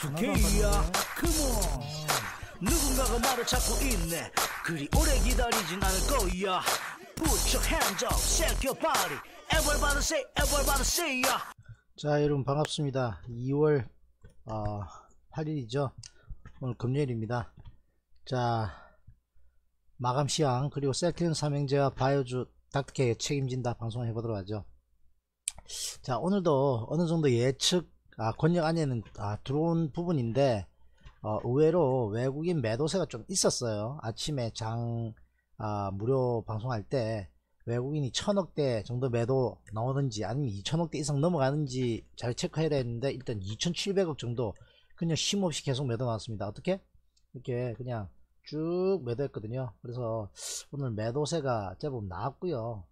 2K야 아, 컴온 어. 누군가가 말을 찾고 있네 그리 오래 기다리진 않을 거야 Put your hands up, shake your body Everybody say, everybody say y a 자 여러분 반갑습니다 2월 어, 8일이죠 오늘 금요일입니다 자 마감 시황 그리고 셀트린 삼행제와 바이오주 닥터케 책임진다 방송을 해보도록 하죠 자 오늘도 어느정도 예측 아, 권역 안에는 아, 들어온 부분인데 어, 의외로 외국인 매도세가 좀 있었어요. 아침에 장 아, 무료 방송할 때 외국인이 천억대 정도 매도 나오는지 아니면 2천억대 이상 넘어가는지 잘 체크해야 되는데 일단 2,700억 정도 그냥 쉼없이 계속 매도 나왔습니다. 어떻게? 이렇게 그냥 쭉 매도했거든요. 그래서 오늘 매도세가 제법 나왔고요.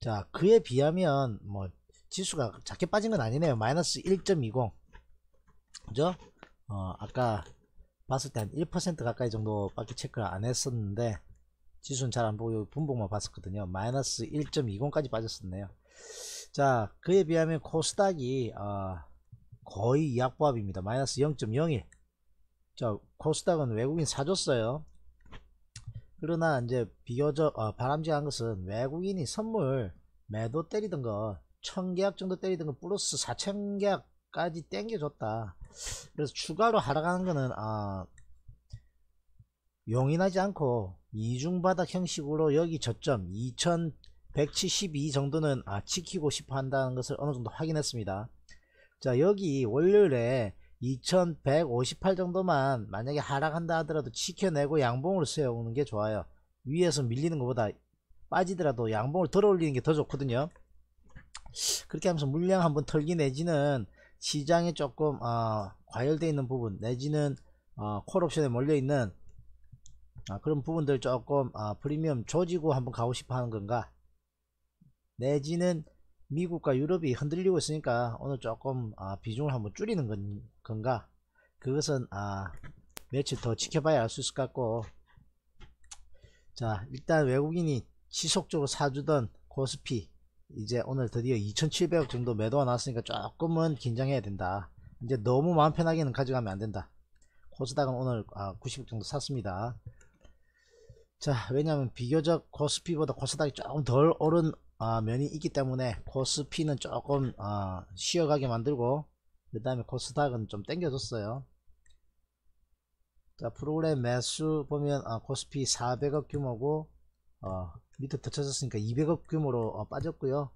자 그에 비하면 뭐 지수가 작게 빠진 건 아니네요 마이너스 1.20 그죠? 어, 아까 봤을 때 한 1% 가까이 정도밖에 체크를 안 했었는데 지수는 잘 안 보고 분봉만 봤었거든요 마이너스 1.20까지 빠졌었네요 자 그에 비하면 코스닥이 어, 거의 약보합입니다 마이너스 0.01자 코스닥은 외국인 사줬어요 그러나 이제 비교적 어, 바람직한 것은 외국인이 선물 매도 때리던 거 1000계약 정도 때리던 거 플러스 4000계약까지 땡겨줬다 그래서 추가로 하락하는 거는 아 용인하지 않고 이중바닥 형식으로 여기 저점 2172 정도는 아 지키고 싶어 한다는 것을 어느 정도 확인했습니다 자 여기 월요일에 2158 정도만 만약에 하락한다 하더라도 지켜내고 양봉을로 세우는 게 좋아요 위에서 밀리는 것보다 빠지더라도 양봉을 들어 올리는 게 더 좋거든요 그렇게 하면서 물량 한번 털기 내지는 시장에 조금 어, 과열되어 있는 부분 내지는 어, 콜옵션에 몰려있는 어, 아, 그런 부분들 조금 어, 프리미엄 조지고 한번 가고 싶어 하는 건가 내지는 미국과 유럽이 흔들리고 있으니까 오늘 조금 어, 비중을 한번 줄이는 건, 건가 그것은 아, 며칠 더 지켜봐야 알 수 있을 것 같고 자 일단 외국인이 지속적으로 사주던 코스피 이제 오늘 드디어 2700억 정도 매도가 나왔으니까 조금은 긴장해야 된다 이제 너무 마음 편하게는 가져가면 안된다 코스닥은 오늘 아, 90억 정도 샀습니다 자 왜냐하면 비교적 코스피보다 코스닥이 조금 덜 오른 아, 면이 있기 때문에 코스피는 조금 아, 쉬어가게 만들고 그 다음에 코스닥은 좀 땡겨줬어요 자 프로그램 매수 보면 아, 코스피 400억 규모고 어, 밑에 붙여졌으니까 200억 규모로 어, 빠졌고요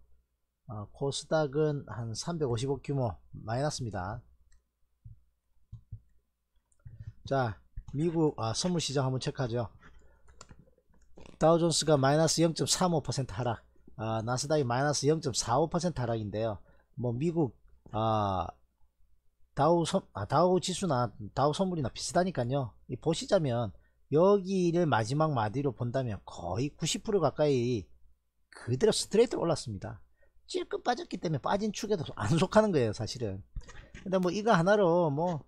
어, 코스닥은 한 350억 규모 마이너스입니다 자 미국 아, 선물시장 한번 체크하죠 다우존스가 마이너스 0.35% 하락 아, 나스닥이 마이너스 0.45% 하락인데요 뭐 미국 아, 다우, 선, 아, 다우 지수나 다우 선물이나 비슷하니까요 이 보시자면 여기를 마지막 마디로 본다면 거의 90% 가까이 그대로 스트레이트로 올랐습니다. 찔끔 빠졌기 때문에 빠진 축에도 안 속하는 거예요, 사실은. 근데 뭐 이거 하나로 뭐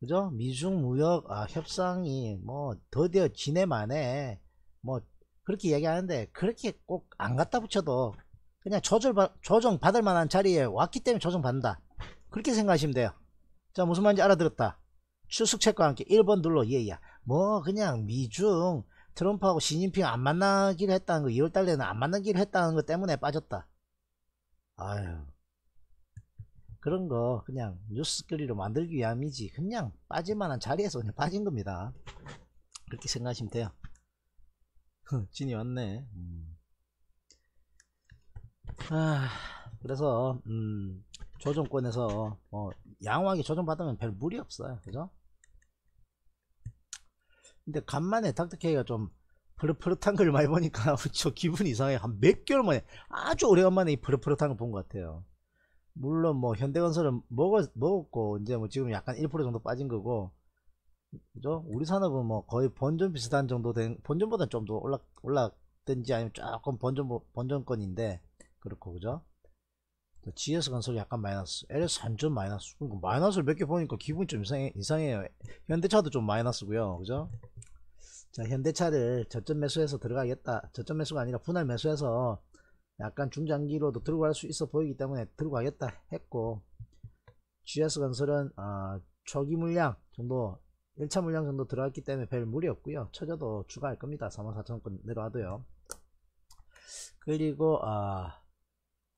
그죠? 미중 무역 아, 협상이 뭐 더디어 지내만에 뭐 그렇게 얘기하는데 그렇게 꼭 안 갖다 붙여도 그냥 조절 조정 받을 만한 자리에 왔기 때문에 조정 받는다. 그렇게 생각하시면 돼요. 자, 무슨 말인지 알아들었다. 추석 책과 함께 1번 눌러 예야. 뭐 그냥 미중 트럼프하고 시진핑 안 만나기로 했다는 거 2월 달에는 안 만나기로 했다는 것 때문에 빠졌다. 아유 그런 거 그냥 뉴스거리로 만들기 위함이지 그냥 빠질만한 자리에서 그냥 빠진 겁니다. 그렇게 생각하시면 돼요. 진이 왔네. 음. 아, 그래서 음, 조정권에서 뭐 양호하게 조정받으면 별 무리 없어요. 그죠? 근데 간만에 닥터케이가 좀 푸릇푸릇한 걸 많이 보니까 저 기분이 이상해 요한몇 개월 만에 아주 오래간만에 이 푸릇푸릇한 걸 본 것 같아요 물론 뭐 현대건설은 먹었, 먹었고 이제 뭐 지금 약간 1% 정도 빠진 거고 그죠? 우리 산업은 뭐 거의 본전 비슷한 정도 된 본전보다 좀 더 올라 올라든지 아니면 조금 본전 본전권인데 그렇고 그죠? GS 건설 약간 마이너스, LS 3점 마이너스. 그러니까 마이너스를 몇 개 보니까 기분이 좀 이상해, 이상해요. 현대차도 좀 마이너스고요. 그죠? 자, 현대차를 저점 매수해서 들어가겠다. 저점 매수가 아니라 분할 매수해서 약간 중장기로도 들고 갈수 있어 보이기 때문에 들고 가겠다 했고, GS 건설은, 아, 초기 물량 정도, 1차 물량 정도 들어갔기 때문에 별 무리 없고요. 쳐져도 추가할 겁니다. 3 0 0 0원 내려와도요. 그리고, 아,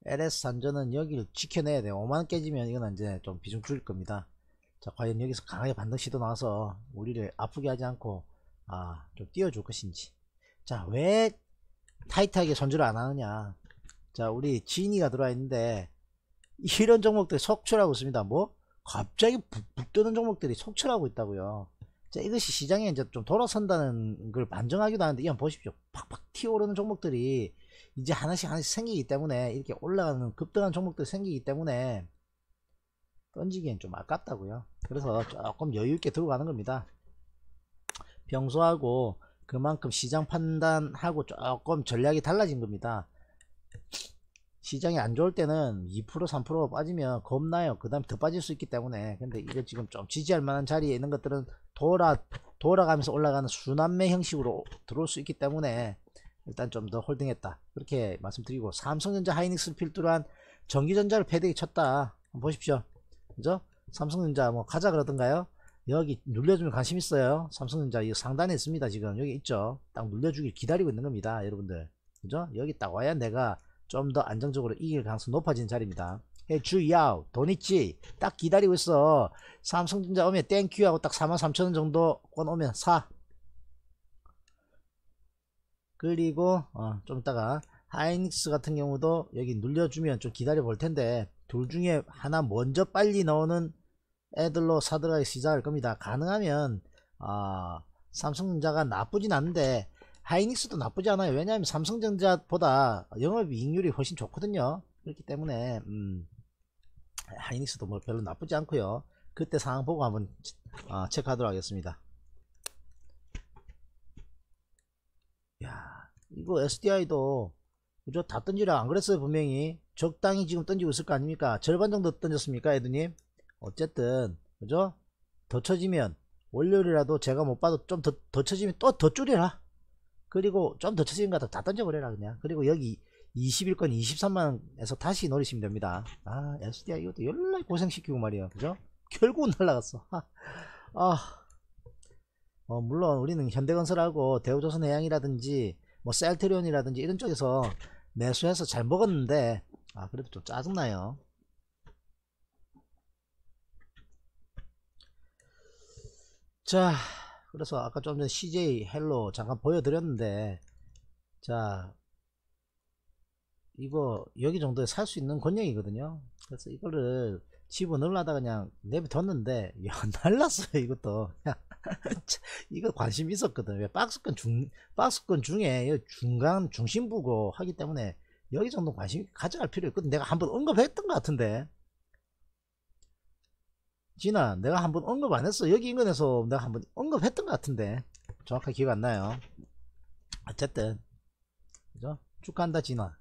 LS 산전은 여기를 지켜내야 돼요 5만원 깨지면 이건 이제 좀 비중 줄일 겁니다 자 과연 여기서 강하게 반등 시도 나와서 우리를 아프게 하지 않고 아좀 띄워줄 것인지 자왜 타이트하게 손질을 안 하느냐 자 우리 지니가 들어와 있는데 이런 종목들이 속출하고 있습니다 뭐 갑자기 북, 북 뜨는 종목들이 속출하고 있다고요 자, 이것이 시장에 이제 좀 돌아선다는 걸 반증하기도 하는데 이건 보십시오. 팍팍 튀어오르는 종목들이 이제 하나씩 하나씩 생기기 때문에 이렇게 올라가는 급등한 종목들이 생기기 때문에 던지기엔 좀 아깝다고요. 그래서 조금 여유있게 들고 가는 겁니다. 평소하고 그만큼 시장 판단하고 조금 전략이 달라진 겁니다. 시장이 안 좋을 때는 2% 3% 빠지면 겁나요. 그 다음에 더 빠질 수 있기 때문에. 근데 이거 지금 좀 지지할 만한 자리에 있는 것들은 돌아, 돌아가면서 올라가는 순환매 형식으로 들어올 수 있기 때문에 일단 좀 더 홀딩했다. 그렇게 말씀드리고 삼성전자 하이닉스 필두로 한 전기전자를 패딩이 쳤다. 보십시오. 그죠? 삼성전자 뭐 가자 그러던가요? 여기 눌려주면 관심 있어요. 삼성전자 이 상단에 있습니다. 지금 여기 있죠. 딱 눌려주길 기다리고 있는 겁니다. 여러분들. 그죠? 여기 딱 와야 내가 좀더 안정적으로 이길 가능성이 높아지는 자리입니다. 주야 돈 있지 딱 기다리고 있어 삼성전자 오면 땡큐 하고 딱 43,000원 정도 권 오면 사 그리고 어, 좀있다가 하이닉스 같은 경우도 여기 눌려주면 좀 기다려 볼 텐데 둘 중에 하나 먼저 빨리 넣는 애들로 사들어가기 시작할 겁니다 가능하면 어, 삼성전자가 나쁘진 않은데 하이닉스도 나쁘지 않아요. 왜냐하면 삼성전자보다 영업이익률이 훨씬 좋거든요. 그렇기 때문에 음, 하이닉스도 뭐 별로 나쁘지 않고요. 그때 상황 보고 한번 어, 체크하도록 하겠습니다. 야 이거 SDI도 그죠? 다 던지라 안 그랬어요 분명히 적당히 지금 던지고 있을 거 아닙니까? 절반 정도 던졌습니까 애드님? 어쨌든 그죠? 더 쳐지면 월요일이라도 제가 못 봐도 좀더더 쳐지면 또 더 줄여라 그리고 좀더 처지는 거다 던져버려라 그냥 그리고 여기 21건 2 3만에서 다시 노리시면 됩니다 아 SDI 이것도 열나 고생시키고 말이야 그죠? 결국은 날라갔어 아, 아. 어, 물론 우리는 현대건설하고 대우조선해양이라든지 뭐 셀트리온이라든지 이런 쪽에서 매수해서 잘 먹었는데 아 그래도 좀 짜증나요 자 그래서 아까 좀 전에 CJ 헬로 잠깐 보여드렸는데 자 이거 여기 정도에 살 수 있는 권역이거든요 그래서 이거를 집어넣으려다 그냥 내비뒀는데 야 날랐어요 이것도 이거 관심 있었거든 왜 박스권 중 박스권 중에 중간 중심부고 하기 때문에 여기 정도 관심 가져갈 필요 있거든 내가 한번 언급했던 것 같은데 진아 내가 한 번 언급 안 했어 여기 인근에서 내가 한 번 언급했던 것 같은데 정확하게 기억 안 나요 어쨌든 그죠 축하한다 진아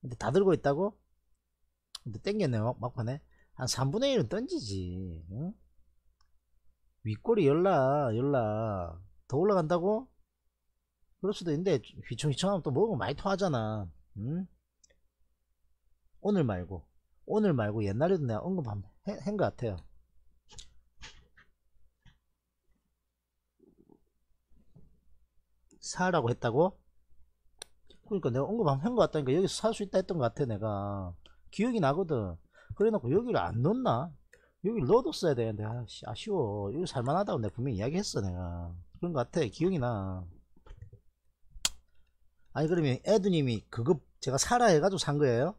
근데 다 들고 있다고? 근데 땡겼네 막, 막판에 한 3분의 1은 던지지 응? 윗골이 열라 열라 더 올라간다고? 그럴 수도 있는데 휘청휘청하면 또 먹으면 많이 토하잖아 응? 오늘 말고 오늘 말고 옛날에도 내가 언급한 한것 같아요. 사라고 했다고? 그러니까 내가 언급 한것 같다니까 여기서 살 수 있다 했던 것 같아 내가 기억이 나거든 그래놓고 여기를 안 넣었나? 여기를 넣어뒀어야 되는데 아씨 아쉬워 이거 살만하다고 내가 분명히 이야기했어 내가 그런 것 같아 기억이 나 아니 그러면 애드님이 그거 제가 사라 해가지고 산 거예요?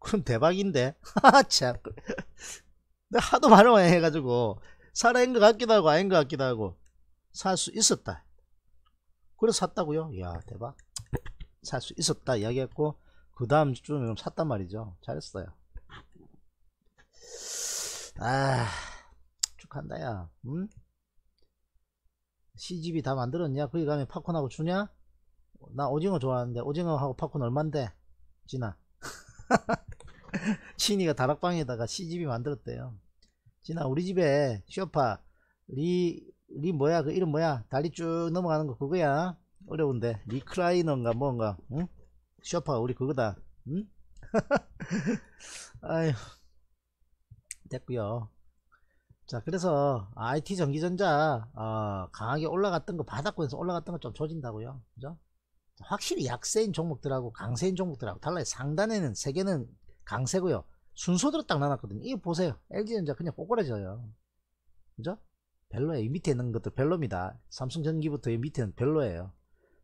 그럼 대박인데 하참 내가 하도 말을 해가지고 살아있는것 같기도 하고 아닌 것 같기도 하고 살 수 있었다 그래서 샀다고요 이야 대박 살 수 있었다 이야기했고 그 다음 주는 샀단 말이죠 잘했어요 아 축한다 야 응? 시집이 다 만들었냐 거기 가면 팝콘하고 주냐 나 오징어 좋아하는데 오징어하고 팝콘 얼만데 진아 친이가 다락방에다가 시집이 만들었대요. 진아 우리 집에 쇼파 리, 리 뭐야 그 이름 뭐야 다리 쭉 넘어가는 거 그거야 어려운데 리클라이너인가 뭔가 응? 쇼파 우리 그거다 응? 아휴 됐고요 자 그래서 IT 전기전자 어, 강하게 올라갔던 거 바닥권에서 올라갔던 거좀 조진다고요 그죠? 확실히 약세인 종목들하고 강세인 종목들하고 달라요 상단에는 세계는 강세고요. 순서대로 딱 나눴거든요. 이거 보세요. LG전자 그냥 꼬꾸라져요. 그죠? 별로예요. 밑에 있는 것도 별로입니다. 삼성전기부터 이 밑에는 별로예요.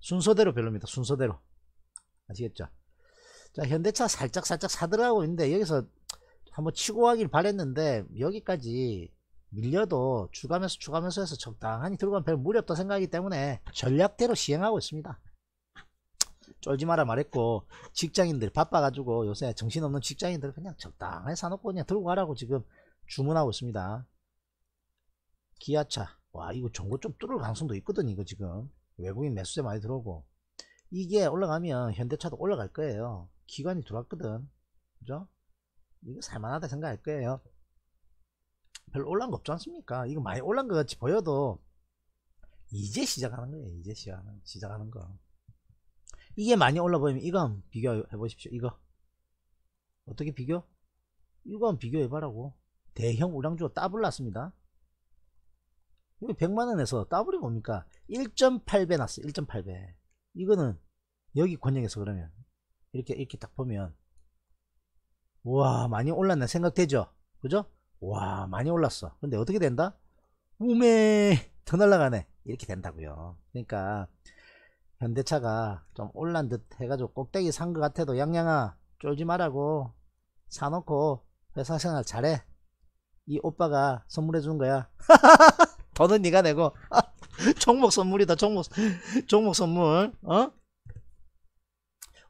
순서대로 별로입니다. 순서대로. 아시겠죠? 자, 현대차 살짝 살짝 사들어가고 있는데 여기서 한번 치고 하길 바랬는데 여기까지 밀려도 주가면서주가면서 해서 적당하니들어 가면 별 무리 없다 생각하기 때문에 전략대로 시행하고 있습니다. 쫄지 마라 말했고 직장인들 바빠가지고 요새 정신없는 직장인들 그냥 적당히 사놓고 그냥 들고 가라고 지금 주문하고 있습니다. 기아차 와 이거 정보 좀 뚫을 가능성도 있거든 이거 지금 외국인 매수세 많이 들어오고 이게 올라가면 현대차도 올라갈 거예요. 기관이 들어왔거든. 그죠? 이거 살만하다 생각할 거예요. 별로 올란 라거 없지 않습니까? 이거 많이 올란 라것 같이 보여도 이제 시작하는 거예요. 이제 시작하는, 시작하는 거. 이게 많이 올라 보이면 이건 비교해 보십시오 이거 어떻게 비교? 이건 비교해 봐라고 대형 우량주가 따블 났습니다 여기 100만원에서 따블이 뭡니까 1.8배 났어 1.8배 이거는 여기 권역에서 그러면 이렇게 이렇게 딱 보면 와 많이 올랐네 생각되죠 그죠 와 많이 올랐어 근데 어떻게 된다 우메 더 날라가네 이렇게 된다고요 그러니까 현대차가 좀 올란 듯 해가지고 꼭대기 산 것 같아도 양양아 쫄지 말라고 사놓고 회사 생활 잘해 이 오빠가 선물해 준 거야 돈은 네가 내고 종목 선물이다 종목 종목 선물 어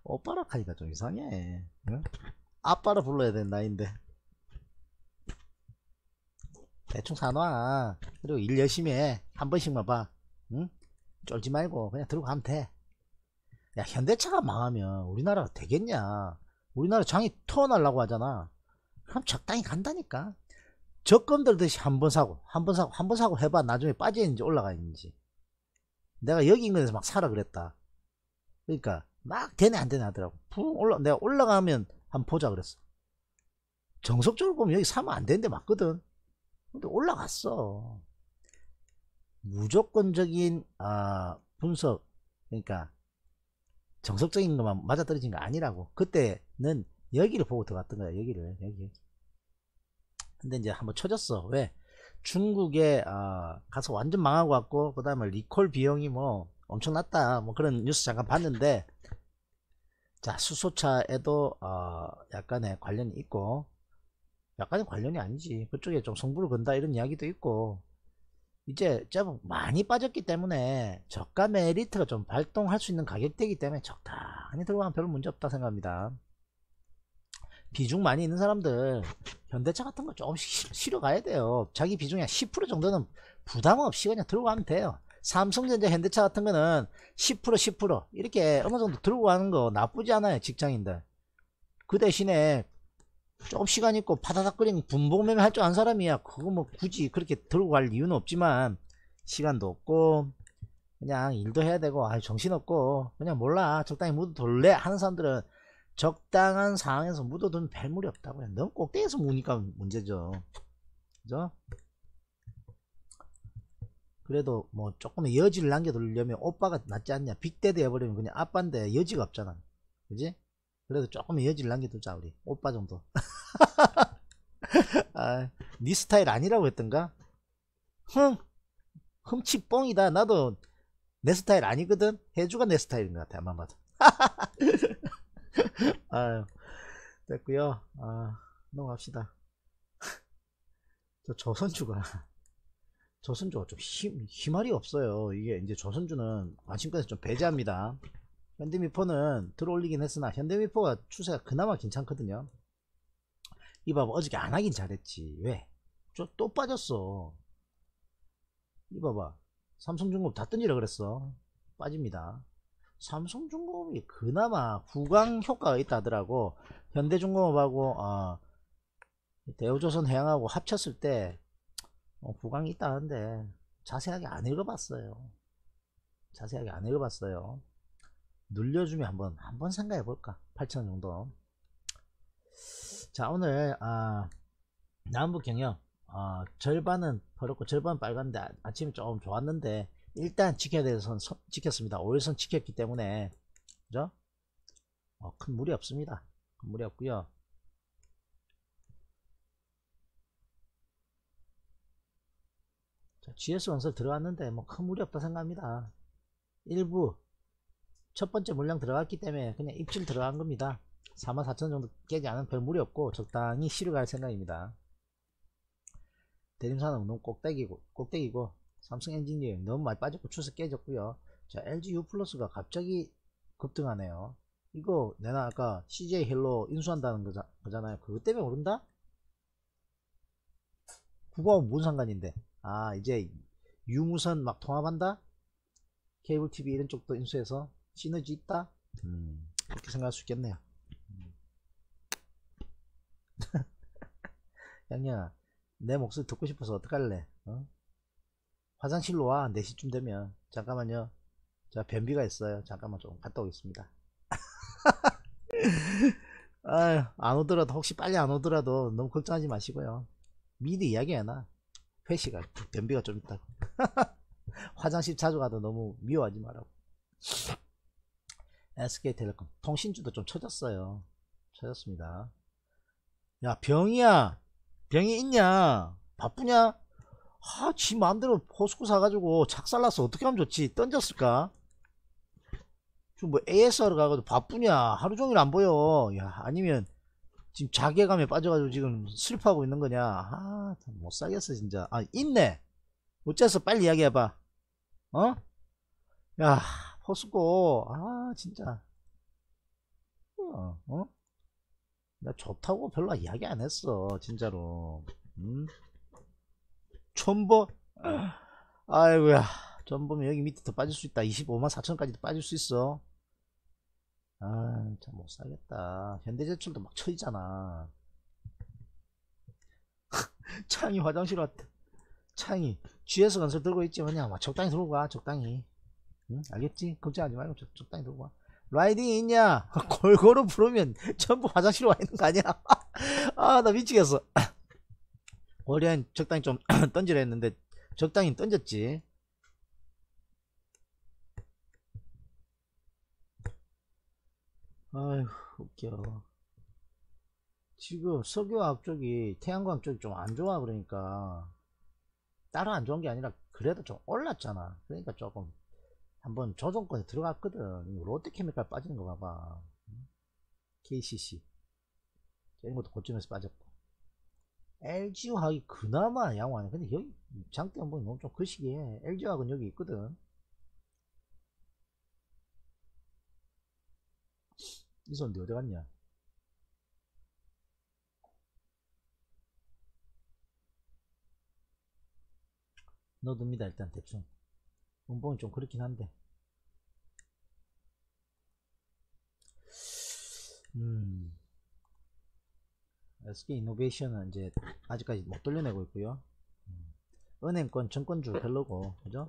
오빠라 하니까 좀 이상해 응? 아빠라 불러야 된는 나인데 대충 사놔 그리고 일 열심히 해한 번씩만 봐 응? 쫄지 말고 그냥 들고 가면 돼. 야 현대차가 망하면 우리나라가 되겠냐? 우리나라 장이 터어날라고 하잖아. 그럼 적당히 간다니까. 적금 들듯이 한번 사고 한번 사고 한번 사고 해봐 나중에 빠져 있는지 올라가 있는지. 내가 여기 인근에서 막 사라 그랬다. 그러니까 막 되네 안 되네 하더라고. 붕 올라 내가 올라가면 한번 보자 그랬어. 정석적으로 보면 여기 사면 안 되는데 맞거든. 근데 올라갔어. 무조건적인 아, 분석 그러니까 정석적인 것만 맞아떨어진 거 아니라고 그때는 여기를 보고 들어갔던 거야 여기를 여기 근데 이제 한번 쳐졌어 왜 중국에 아, 가서 완전 망하고 왔고 그 다음에 리콜 비용이 뭐 엄청났다 뭐 그런 뉴스 잠깐 봤는데 자 수소차에도 어, 약간의 관련이 있고 약간의 관련이 아니지 그쪽에 좀 성부를 건다 이런 이야기도 있고 이제 좀 많이 빠졌기 때문에 저가 메리트가 좀 발동할 수 있는 가격대이기 때문에 적당히 들어가면 별 문제 없다 생각합니다. 비중 많이 있는 사람들 현대차 같은 거 조금씩 실어 가야 돼요. 자기 비중이 10% 정도는 부담 없이 그냥 들어가면 돼요. 삼성전자 현대차 같은 거는 10% 10% 이렇게 어느 정도 들고 가는 거 나쁘지 않아요 직장인들 그 대신에 조금 시간 있고 바다닥 끓리는 분봉매매 할 줄 아는 사람이야 그거 뭐 굳이 그렇게 들고 갈 이유는 없지만 시간도 없고 그냥 일도 해야 되고 아 정신없고 그냥 몰라 적당히 묻어둘래 하는 사람들은 적당한 상황에서 묻어두면 별 무리 없다 그냥 너무 꼭대기에서 무니까 문제죠 그죠? 그래도 뭐 조금 여지를 남겨두려면 오빠가 낫지 않냐 빅대드 해버리면 그냥 아빠인데 여지가 없잖아 그지? 그래도 조금 여지를 남겨두자 우리 오빠 정도 아, 네 스타일 아니라고 했던가? 흥! 흠치 뻥이다 나도 내 스타일 아니거든 해주가 내 스타일인 것 같아 아마 봐도 아유 됐고요 아, 넘어갑시다 저 조선주가 조선주가 좀 힘, 힘알이 없어요 이게 이제 조선주는 관심권에서 좀 배제합니다 현대미포는 들어올리긴 했으나 현대미포가 추세가 그나마 괜찮거든요 이밥 봐 어저께 안 하긴 잘했지 왜? 저 또 빠졌어 이봐봐 삼성중공업 다 던지라 그랬어 빠집니다 삼성중공업이 그나마 구강 효과가 있다 하더라고 현대중공업하고 어, 대우조선 해양하고 합쳤을 때 어, 후강이 있다는데 자세하게 안 읽어봤어요 자세하게 안 읽어봤어요 눌려주면 한번 한번 생각해 볼까 8천 정도 자 오늘 아, 남북 경영 아, 절반은 버렸고 절반 은 빨간데 아, 침이 조금 좋았는데 일단 지켜야 될선 지켰습니다 5일선 지켰기 때문에 그죠 어, 큰 무리 없습니다 큰 무리 없고요 자, GS 건서 들어왔는데 뭐 큰 무리 없다 생각합니다 일부 첫 번째 물량 들어갔기 때문에 그냥 입질 들어간 겁니다 44,000 정도 깨지 않은 별 무리 없고 적당히 실어갈 생각입니다 대림산은 너무 꼭대기고 꼭대기고 삼성 엔진이 너무 많이 빠졌고 추세 깨졌고요 자 LG U 플러스가 갑자기 급등하네요 이거 내가 아까 CJ 헬로 인수한다는 거자, 거잖아요 그것 때문에 오른다? 국어하고 무 상관인데 아 이제 유무선 막 통합한다? 케이블 TV 이런 쪽도 인수해서 시너지 있다 음, 그렇게 생각할 수 있겠네요 음. 양양아 내 목소리 듣고 싶어서 어떡할래 어? 화장실로 와 4시쯤 되면 잠깐만요 제가 변비가 있어요 잠깐만 좀 갔다 오겠습니다 아유, 안 오더라도 혹시 빨리 안 오더라도 너무 걱정하지 마시고요 미리 이야기해놔 회식아 변비가 좀 있다고 화장실 자주 가도 너무 미워하지 말라고 SK텔레콤 통신주도 좀 쳐졌어요 쳐졌습니다 야 병이야 병이 있냐 바쁘냐 아 지 마음대로 포스코 사가지고 착살나서 어떻게 하면 좋지 던졌을까 좀 뭐 ASR 가가지고 바쁘냐 하루 종일 안 보여 야 아니면 지금 자괴감에 빠져가지고 지금 슬퍼하고 있는 거냐 아못 사겠어 진짜 아 있네 어째서 빨리 이야기해봐 어? 야 포스고아 진짜 어, 어? 나 좋다고 별로 이야기 안 했어 진짜로 음? 첨보 아, 아이고야 전 보면 여기 밑에 더 빠질 수 있다 25만 4천까지도 빠질 수 있어 아 참 못살겠다 현대제철도 막 쳐있잖아 창이 화장실 왔다 창이 GS 건설 들고 있지 뭐냐 막 적당히 들어가 적당히 응? 알겠지? 걱정하지 말고 적, 적당히 들고 와. 라이딩 있냐? 골고루 부르면 전부 화장실 와 있는 거 아니야? 아, 나 미치겠어. 원래 한 적당히 좀 던지려 했는데, 적당히 던졌지. 아휴, 웃겨. 지금 석유화학 쪽이 태양광 쪽이 좀 안 좋아, 그러니까. 따로 안 좋은 게 아니라, 그래도 좀 올랐잖아. 그러니까 조금 한번 조정권에 들어갔거든 롯데케미칼 빠지는 거 봐봐 KCC 이런 것도 고점에서 빠졌고 LG화학이 그나마 양호하네 근데 여기 장대 한번 너무 좀 거시기에 LG화학은 여기 있거든 이손데 어디 갔냐 넣어둡니다 일단 대충 문법은 좀 그렇긴 한데 음, SK 이노베이션은 이제 아직까지 못 돌려내고 있고요 음. 은행권 증권주 별로고 그죠?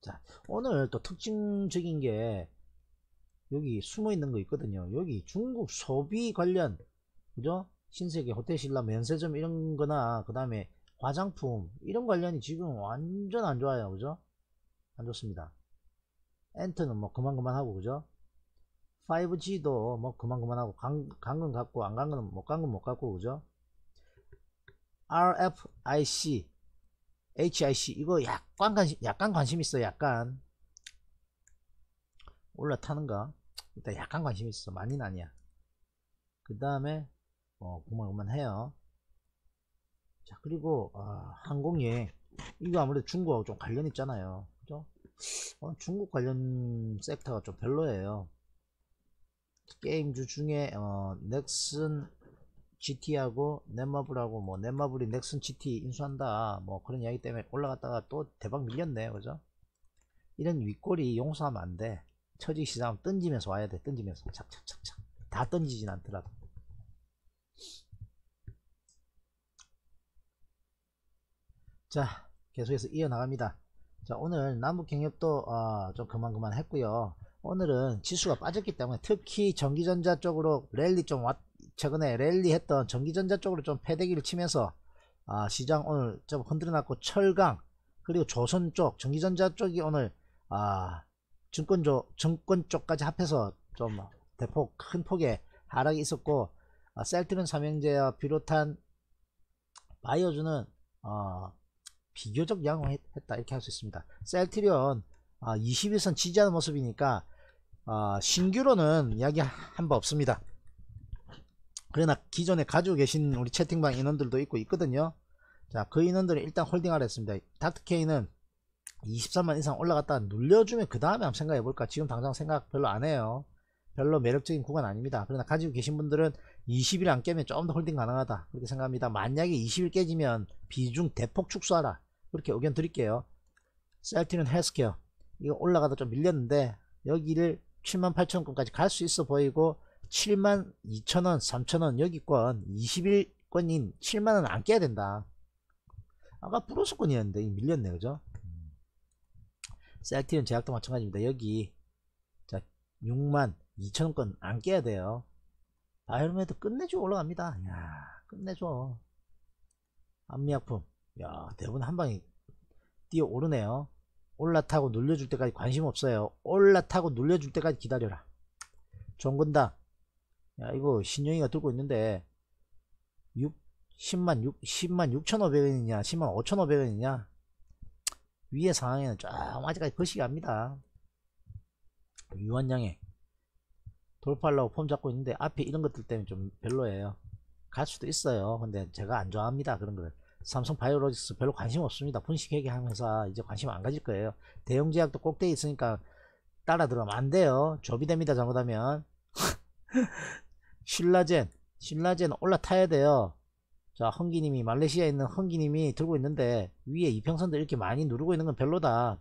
자 오늘 또 특징적인 게 여기 숨어 있는 거 있거든요 여기 중국 소비 관련 그죠? 신세계 호텔신라 면세점 이런 거나 그 다음에 화장품 이런 관련이 지금 완전 안 좋아요 그죠? 안 좋습니다. 엔터는뭐 그만그만하고 그죠? 5G도 뭐 그만그만하고 간건 갖고 안 간 건 못 간 건 못 갖고 그죠? RFIC, HIC 이거 약간 관심 약간 관심 있어 약간 올라타는가? 일단 약간 관심 있어 많이는 아니야. 그 다음에 어 그만그만해요. 자 그리고 아, 항공여행 이거 아무래도 중국하고 좀 관련 있잖아요. 그죠? 오 어, 중국 관련 섹터가 좀 별로예요. 게임주 중에 어, 넥슨 GT하고 넷마블하고 뭐 넷마블이 넥슨 GT 인수한다 뭐 그런 이야기 때문에 올라갔다가 또 대박 밀렸네 그죠? 이런 윗골이 용서하면 안돼 처지 시장 던지면서 와야 돼 던지면서 착착착착 다 던지진 않더라도 자 계속해서 이어나갑니다 자 오늘 남북경협도 어, 좀 그만그만 했고요 오늘은 지수가 빠졌기 때문에 특히 전기전자 쪽으로 랠리 좀 왔, 최근에 랠리 했던 전기전자 쪽으로 좀 패대기를 치면서 아, 시장 오늘 좀 흔들어놨고 철강 그리고 조선 쪽 전기전자 쪽이 오늘 아, 증권 조, 증권 쪽까지 합해서 좀 대폭 큰 폭의 하락이 있었고 아, 셀트는 삼형제와 비롯한 바이오주는 어, 비교적 양호했다 이렇게 할 수 있습니다. 셀트리온 21선 아, 지지하는 모습이니까 아, 신규로는 이야기한 바 없습니다. 그러나 기존에 가지고 계신 우리 채팅방 인원들도 있고 있거든요. 자, 그 인원들은 일단 홀딩하라 했습니다. 닥트케이는 23만 이상 올라갔다 눌려주면 그 다음에 한번 생각해볼까? 지금 당장 생각 별로 안 해요. 별로 매력적인 구간 아닙니다. 그러나 가지고 계신 분들은 20일 안 깨면 좀 더 홀딩 가능하다 그렇게 생각합니다 만약에 20일 깨지면 비중 대폭 축소하라 그렇게 의견 드릴게요 셀티는 헬스케어 이거 올라가다 좀 밀렸는데 여기를 78,000원까지 갈 수 있어 보이고 72,000원 3,000원 여기권 2 0일권인 7만원 안 깨야 된다 아까 플러스권이었는데 밀렸네 그죠 셀티는 제약도 마찬가지입니다 여기 자 6만 2 0원권안 깨야 돼요 아이언맨도 끝내줘 올라갑니다. 야 끝내줘. 안미약품. 야대부분 한방에 뛰어 오르네요. 올라타고 눌려줄 때까지 관심 없어요. 올라타고 눌려줄 때까지 기다려라. 정근다야 이거 신영이가 들고 있는데 6, 10만 6, 10만 6,500원이냐 10만 5,500원이냐 위의 상황에는 쫙 아직까지 거시기 합니다. 유한양행 돌파하려고 폼 잡고 있는데 앞에 이런 것들 때문에 좀 별로예요 갈 수도 있어요 근데 제가 안 좋아합니다 그런 걸 삼성 바이오로직스 별로 관심 없습니다 분식회계 한 회사 이제 관심 안 가질 거예요 대형 제약도 꼭 돼 있으니까 따라 들어가면 안 돼요 조비됩니다 잘못하면 신라젠 신라젠 올라타야 돼요 자 헝기님이 말레이시아에 있는 헝기님이 들고 있는데 위에 이평선들 이렇게 많이 누르고 있는 건 별로다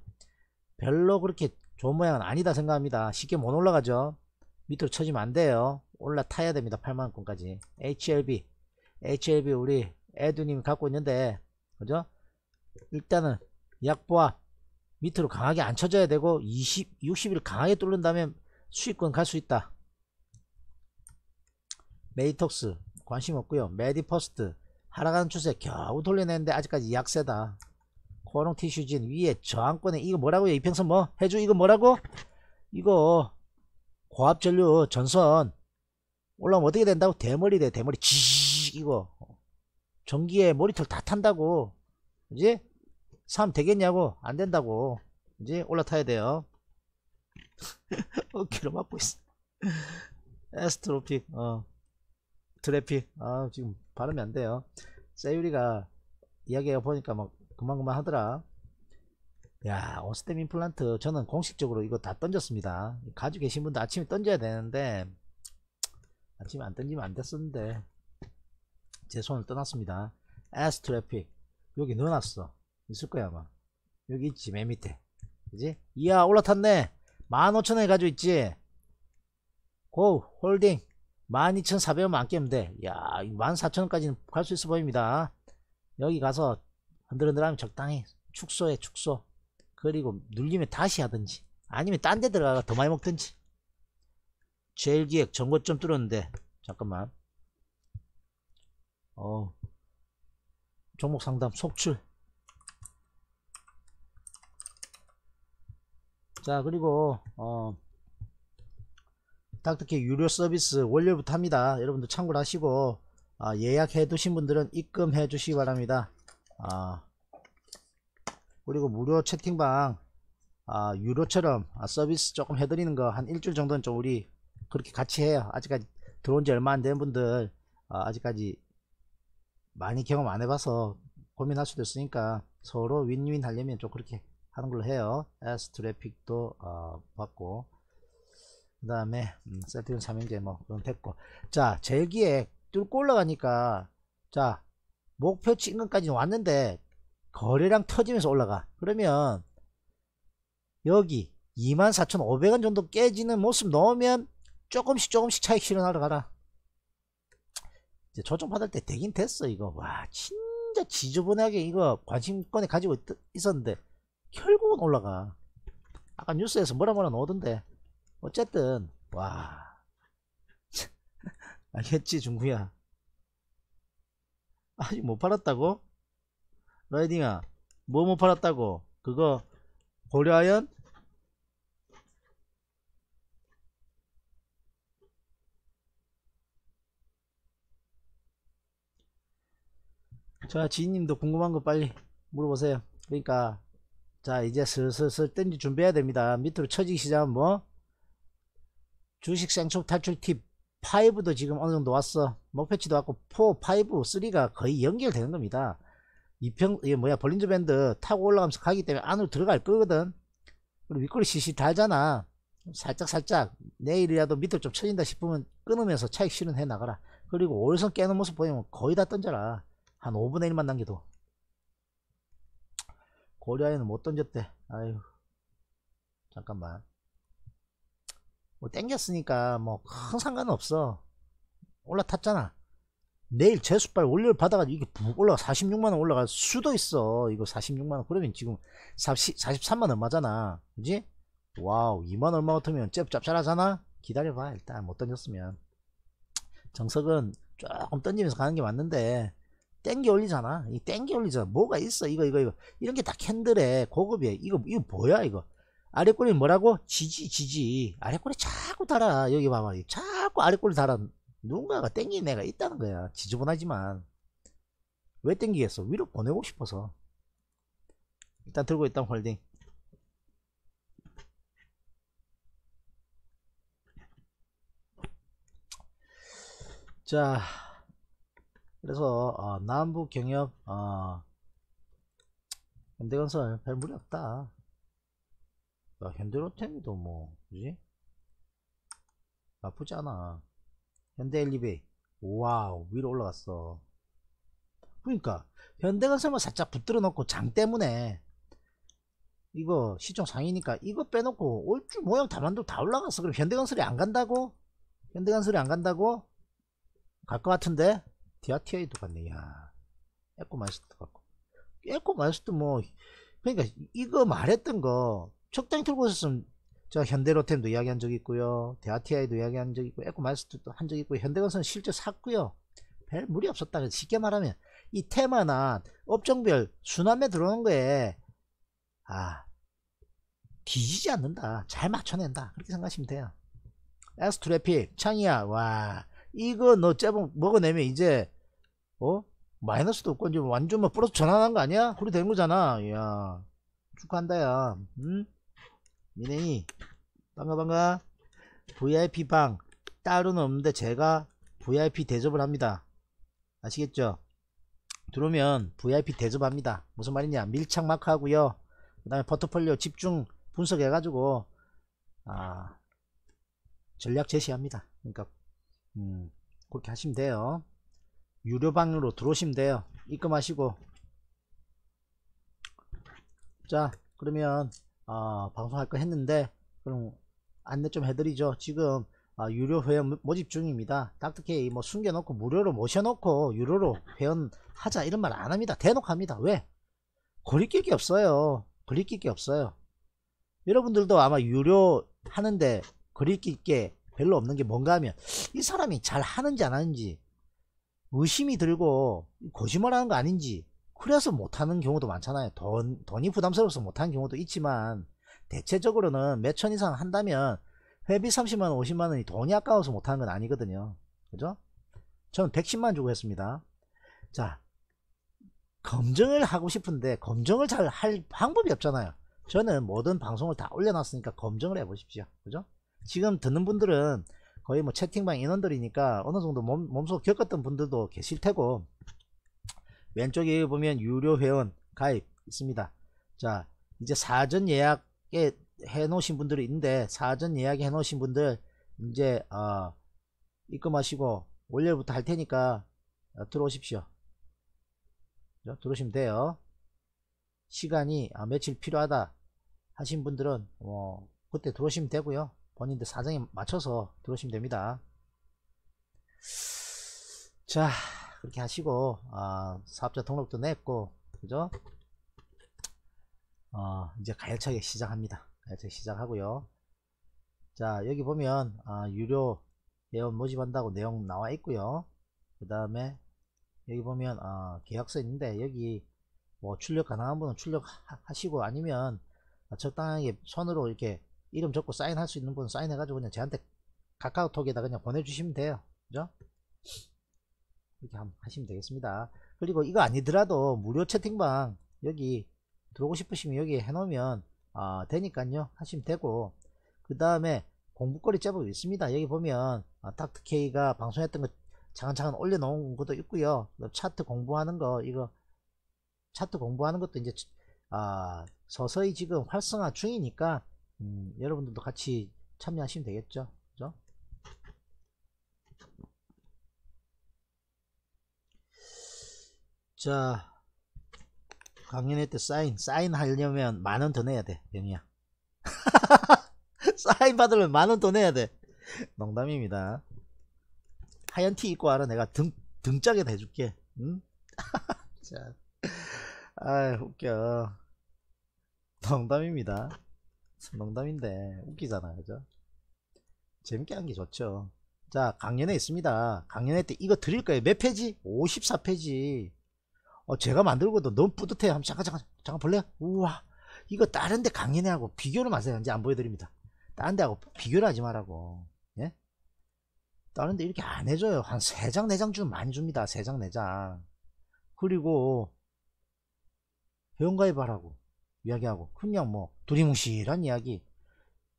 별로 그렇게 좋은 모양은 아니다 생각합니다 쉽게 못 올라가죠 밑으로 쳐지면 안 돼요 올라타야 됩니다 8만원권까지 HLB HLB 우리 애두님이 갖고 있는데 그죠 일단은 약보합 밑으로 강하게 안 쳐져야 되고 20, 60일 강하게 뚫는 다음에 수익권 갈 수 있다 메이톡스 관심 없고요 메디퍼스트 하락하는 추세 겨우 돌려내는데 아직까지 약세다 코롱 티슈진 위에 저항권에 이거 뭐라고요 이평선 뭐 해줘 이거 뭐라고 이거 고압전류 전선 올라오면 어떻게 된다고? 대머리 돼, 대머리. 지익 이거. 전기에 머리털 다 탄다고. 이제 삶 되겠냐고? 안 된다고. 이제 올라타야 돼요. 어깨로 맞고 있어. 에스트로픽, 어. 트래픽. 아, 지금 발음이 안 돼요. 세유리가 이야기해 보니까 막 그만그만 하더라. 야 오스템 임플란트 저는 공식적으로 이거 다 던졌습니다 가지고 계신 분도 아침에 던져야 되는데 아침에 안 던지면 안 됐었는데 제 손을 떠났습니다 에스 트래픽 여기 넣어놨어 있을 거야 아마 여기 있지 맨 밑에 그지 이야 올라탔네 15,000원에 가지고 있지 고 홀딩 12,400원만 안 깨면 돼야 14,000원까지는 갈 수 있어 보입니다 여기 가서 흔들흔들하면 적당히 축소해 축소 그리고 눌리면 다시 하든지 아니면 딴 데 들어가서 더 많이 먹든지 제일 기획 전거점 뚫었는데 잠깐만 어 종목 상담 속출 자 그리고 어 닥터키 유료 서비스 월요일부터 합니다 여러분들 참고를 하시고 아, 예약해 두신 분들은 입금해 주시기 바랍니다 아 그리고 무료 채팅방 아, 유료처럼 아, 서비스 조금 해드리는 거 한 일주일 정도는 좀 우리 그렇게 같이 해요. 아직까지 들어온 지 얼마 안 된 분들 아, 아직까지 많이 경험 안 해봐서 고민할 수도 있으니까 서로 윈윈 하려면 좀 그렇게 하는 걸로 해요. S 트래픽도 어, 받고 그 다음에 음, 세트는 3형제뭐 그건 됐고 자 재기획 뚫고 올라가니까 자 목표치 인것까지 왔는데 거래량 터지면서 올라가 그러면 여기 24,500원 정도 깨지는 모습 넣으면 조금씩 조금씩 차익 실현하러 가라 이제 조정 받을 때 되긴 됐어 이거 와 진짜 지저분하게 이거 관심권에 가지고 있, 있었는데 결국은 올라가 아까 뉴스에서 뭐라 뭐라 넣오던데 어쨌든 와 알겠지 중구야 아직 못 팔았다고? 라이딩아 뭐뭐 팔았다고 그거 고려하연 자 지인님도 궁금한 거 빨리 물어보세요 그러니까 자 이제 슬슬슬 땐지 준비해야 됩니다 밑으로 쳐지기 시작하면 뭐 주식 생속 탈출 팁 5도 지금 어느 정도 왔어 목표치도 뭐, 왔고 4, 5, 3가 거의 연결되는 겁니다 이평 이게 뭐야 볼린저 밴드 타고 올라가면서 가기 때문에 안으로 들어갈 거거든 그리고 윗골이 시시 달잖아 살짝 살짝 내일이라도 밑으로 좀 쳐진다 싶으면 끊으면서 차익 실현해 나가라 그리고 올선 깨는 모습 보이면 거의 다 던져라 한 5분의 1만 남기도 고려아에는 못 던졌대 아유 잠깐만 뭐 땡겼으니까 뭐 큰 상관은 없어 올라탔잖아 내일 재수발 월요일 받아가지고 이게 부 올라가 46만원 올라갈 수도 있어 이거 46만원 그러면 지금 4 3만원 맞잖아 그지 와우 2만 얼마 같으면 짭짭짤하잖아 기다려봐 일단 못 던졌으면 정석은 조금 던지면서 가는 게 맞는데 땡기 올리잖아 이 땡기 올리잖아 뭐가 있어 이거 이거 이거 이런 게 다 캔들에 고급이야 이거 이거 뭐야 이거 아래 꼬리 뭐라고 지지 지지 아래 꼬리 자꾸 달아 여기 봐봐 자꾸 아래 꼬리 달아 누군가가 땡기는 애가 있다는 거야 지저분하지만 왜 땡기겠어 위로 보내고 싶어서 일단 들고 있던 홀딩 자 그래서 어, 남북 경협 어, 현대건설 별 무리 없다 어, 현대로템도 뭐 그지 나쁘지 않아 현대엘리베이 와우 위로 올라갔어 그러니까 현대가 설마 살짝 붙들어 놓고 장 때문에 이거 시총 상이니까 이거 빼놓고 올 줄 모양 다만도 다 올라갔어 그럼 현대건설이 안 간다고? 현대건설이 안 간다고? 갈 것 같은데? 디아티아이도 갔네 야 에코 마이스도 갔고 에코 마이스도 뭐 그러니까 이거 말했던 거 적당히 들고 있었으면 자 현대로템도 이야기한 적 있고요. 대아티아이도 이야기한 적 있고 에코마이스트도 한 적 있고 현대건설은 실제 샀고요. 별 무리 없었다. 쉽게 말하면 이 테마나 업종별 순환에 들어온 거에 아 뒤지지 않는다. 잘 맞춰낸다. 그렇게 생각하시면 돼요. 에스트래픽 창이야 와 이거 너 째봉 먹어내면 이제 어 마이너스도 없고 이제 완전 뭐 플러스 전환한 거 아니야? 그래 된 거잖아. 이야 축하한다 야. 응? 음? 미네이 반가 반가 VIP 방 따로는 없는데 제가 VIP 대접을 합니다 아시겠죠 들어오면 VIP 대접합니다 무슨 말이냐 밀착 마크 하고요 그 다음에 포트폴리오 집중 분석해 가지고 아 전략 제시합니다 그러니까 음 그렇게 하시면 돼요 유료방으로 들어오시면 돼요 입금하시고 자 그러면 어, 방송할 거 했는데 그럼 안내 좀 해드리죠. 지금 어, 유료 회원 모집 중입니다. 닥터케이 뭐 숨겨놓고 무료로 모셔놓고 유료로 회원 하자 이런 말 안 합니다. 대놓고 합니다. 왜? 거리낄 게 없어요. 거리낄 게 없어요. 여러분들도 아마 유료 하는데 거리낄 게 별로 없는 게 뭔가 하면 이 사람이 잘 하는지 안 하는지 의심이 들고 거짓말하는 거 아닌지 그래서 못하는 경우도 많잖아요. 돈, 돈이 부담스러워서 못하는 경우도 있지만 대체적으로는 몇 천 이상 한다면 회비 30만원 50만원이 돈이 아까워서 못하는 건 아니거든요. 그죠? 저는 110만 주고 했습니다. 자 검증을 하고 싶은데 검증을 잘 할 방법이 없잖아요. 저는 모든 방송을 다 올려놨으니까 검증을 해보십시오. 그죠? 지금 듣는 분들은 거의 뭐 채팅방 인원들이니까 어느 정도 몸, 몸소 겪었던 분들도 계실 테고 왼쪽에 보면 유료 회원 가입 있습니다. 자 이제 사전 예약에 해놓으신 분들이 있는데 사전 예약에 해놓으신 분들 이제 어, 입금하시고 월요일부터 할 테니까 어, 들어오십시오. 그렇죠? 들어오시면 돼요. 시간이 아, 며칠 필요하다 하신 분들은 어, 그때 들어오시면 되고요. 본인들 사정에 맞춰서 들어오시면 됩니다. 자. 그렇게 하시고 아, 사업자 등록도 냈고 그죠 어, 이제 가열차게 시작합니다 가열차게 시작하고요 자 여기 보면 아, 유료 회원 모집한다고 내용 나와 있고요 그 다음에 여기 보면 아, 계약서 있는데 여기 뭐 출력 가능한 분은 출력하시고 아니면 적당하게 손으로 이렇게 이름 적고 사인할 수 있는 분은 사인해가지고 그냥 저한테 카카오톡에다 그냥 보내주시면 돼요 그죠 이렇게 하시면 되겠습니다 그리고 이거 아니더라도 무료 채팅방 여기 들어오고 싶으시면 여기 해놓으면 아, 되니깐요 하시면 되고 그 다음에 공부거리 짭은 있습니다 여기 보면 아, 닥터케이가 방송했던 거 차근차근 올려놓은 것도 있고요 차트 공부하는 거 이거 차트 공부하는 것도 이제 아, 서서히 지금 활성화 중이니까 음, 여러분들도 같이 참여하시면 되겠죠 자 강연회 때 사인 사인 하려면 만 원 더 내야 돼 병이야 사인 받으면만 원 더 내야 돼 농담입니다 하얀 티 입고 와라 내가 등 등짝에다 해줄게 응? 자, 아 웃겨 농담입니다 농담인데 웃기잖아 그죠 재밌게 한 게 좋죠 자 강연회 있습니다 강연회 때 이거 드릴 거예요 몇 페이지? 54페이지 어, 제가 만들고도 너무 뿌듯해요. 한번 잠깐 잠깐 잠깐 볼래요? 우와 이거 다른 데 강연회하고 비교를 마세요. 이제 안 보여드립니다. 다른 데하고 비교를 하지 말라고. 예? 다른 데 이렇게 안 해줘요. 한3장4장 주면 많이 줍니다. 3장4장 그리고 회원가입하라고 이야기하고 그냥 뭐 두리뭉실한 이야기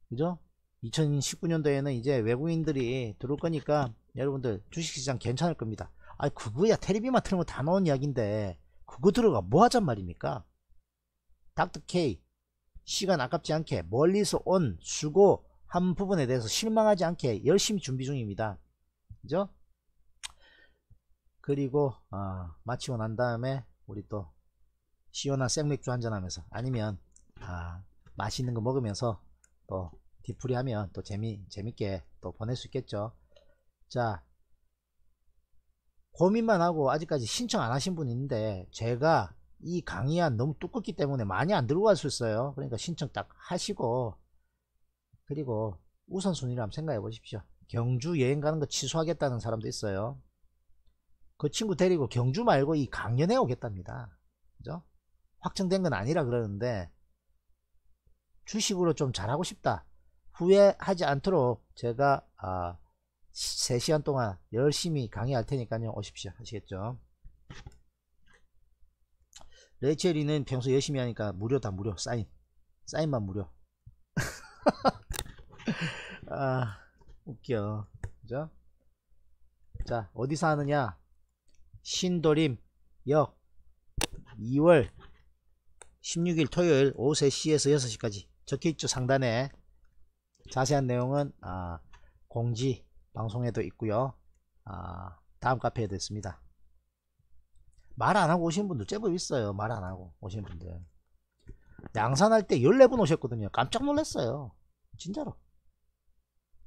그죠? 2019년도에는 이제 외국인들이 들어올 거니까 여러분들 주식시장 괜찮을 겁니다. 아 그거야 테레비만 틀면 다 나온 이야기인데 그거 들어가 뭐 하잔 말입니까? 닥터 K 시간 아깝지 않게 멀리서 온 수고 한 부분에 대해서 실망하지 않게 열심히 준비 중입니다. 그죠? 그리고 어, 마치고 난 다음에 우리 또 시원한 생맥주 한잔 하면서 아니면 아, 맛있는 거 먹으면서 또디프리하면또 재미 재밌게 또 보낼 수 있겠죠. 자 고민만 하고 아직까지 신청 안 하신 분 있는데 제가 이 강의안 너무 두껍기 때문에 많이 안 들고 왔었어요 그러니까 신청 딱 하시고 그리고 우선순위를 한번 생각해 보십시오 경주 여행 가는 거 취소하겠다는 사람도 있어요 그 친구 데리고 경주 말고 이 강연에 오겠답니다 그죠? 확정된 건 아니라 그러는데 주식으로 좀 잘하고 싶다 후회하지 않도록 제가 아 3시간 동안 열심히 강의할 테니까요. 오십시오. 하시겠죠? 레이첼이는 평소 열심히 하니까 무료다 무료. 사인. 사인만 무료. 아, 웃겨. 그죠? 자, 어디서 하느냐? 신도림 역 2월 16일 토요일 오후 3시에서 6시까지 적혀있죠 상단에 자세한 내용은 아, 공지 방송에도 있고요 아, 다음 카페에도 있습니다 말 안하고 오신 분들 제법 있어요 말 안하고 오신 분들 양산할 때 14분 오셨거든요 깜짝 놀랐어요 진짜로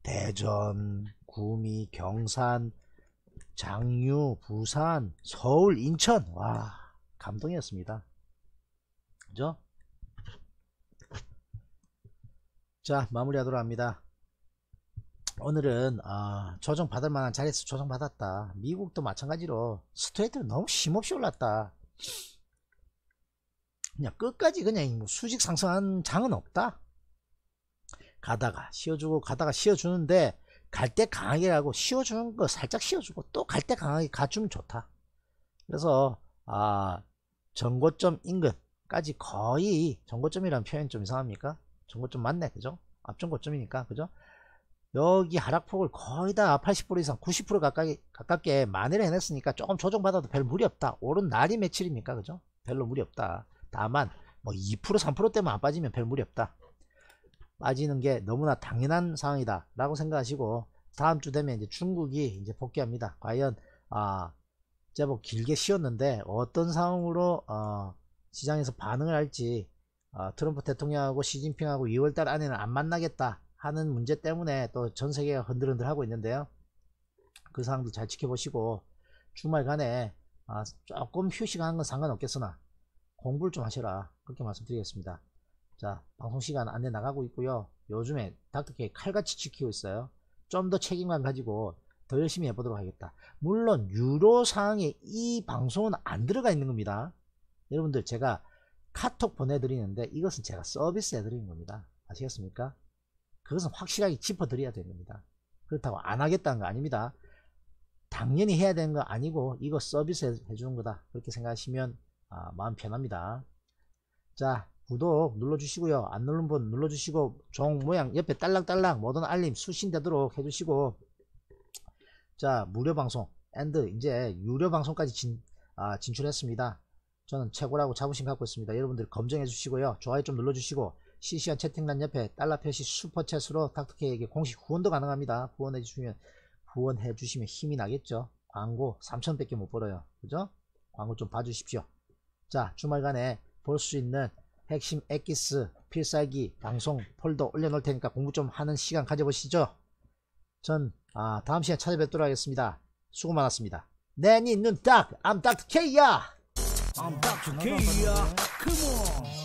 대전, 구미, 경산, 장유 부산, 서울, 인천 와 감동이었습니다 그죠? 자 마무리하도록 합니다 오늘은 어, 아, 조정 받을 만한 자리에서 조정 받았다 미국도 마찬가지로 스트레이트는 너무 심없이 올랐다 그냥 끝까지 그냥 뭐 수직 상승한 장은 없다 가다가 씌워주고 가다가 씌워주는데 갈 때 강하게 하고 씌워주는 거 살짝 씌워주고 또 갈 때 강하게 가주면 좋다 그래서 아 전고점 인근까지 거의 전고점이라는 표현 이좀 이상합니까 전고점 맞네 그죠 앞전고점이니까 그죠 여기 하락폭을 거의 다 80% 이상 90% 가까이, 가깝게 만회를 해냈으니까 조금 조정받아도 별 무리 없다 오른 날이 며칠입니까 그죠 별로 무리 없다 다만 뭐2% 3%대만 안 빠지면 별 무리 없다 빠지는 게 너무나 당연한 상황이다 라고 생각하시고 다음 주 되면 이제 중국이 이제 복귀합니다 과연 아 제법 길게 쉬었는데 어떤 상황으로 어, 시장에서 반응을 할지 어, 트럼프 대통령하고 시진핑하고 2월달 안에는 안 만나겠다 하는 문제 때문에 또 전 세계가 흔들흔들 하고 있는데요. 그상황도잘 지켜보시고 주말간에 아, 조금 휴식하는 건 상관없겠으나 공부를 좀 하셔라 그렇게 말씀드리겠습니다. 자 방송시간 안내 나가고 있고요. 요즘에 닥터케 칼같이 지키고 있어요. 좀 더 책임감 가지고 더 열심히 해보도록 하겠다. 물론 유로상항에이 방송은 안 들어가 있는 겁니다. 여러분들 제가 카톡 보내드리는데 이것은 제가 서비스 해드리는 겁니다. 아시겠습니까? 그것은 확실하게 짚어드려야 됩니다. 그렇다고 안 하겠다는 거 아닙니다. 당연히 해야 되는 거 아니고 이거 서비스 해주는 거다. 그렇게 생각하시면 아, 마음 편합니다. 자 구독 눌러주시고요. 안 누른 분 눌러주시고 종 모양 옆에 딸랑딸랑 모든 알림 수신되도록 해주시고 자 무료 방송 앤드 이제 유료 방송까지 진, 아, 진출했습니다. 저는 최고라고 자부심 갖고 있습니다. 여러분들 검증해 주시고요. 좋아요 좀 눌러주시고 실시간 채팅란 옆에 달러 표시 슈퍼챗으로 닥터케이에게 공식 후원도 가능합니다. 후원해 주시면 후원해 주시면 힘이 나겠죠. 광고 3천밖에 못 벌어요. 그죠? 광고 좀 봐주십시오. 자 주말간에 볼 수 있는 핵심 엑기스 필살기 방송 폴더 올려놓을 테니까 공부 좀 하는 시간 가져보시죠. 전 아, 다음 시간에 찾아뵙도록 하겠습니다. 수고 많았습니다. 내눈 네, 네, 딱! I'm Dr. K야! I'm Dr. K야! Come on!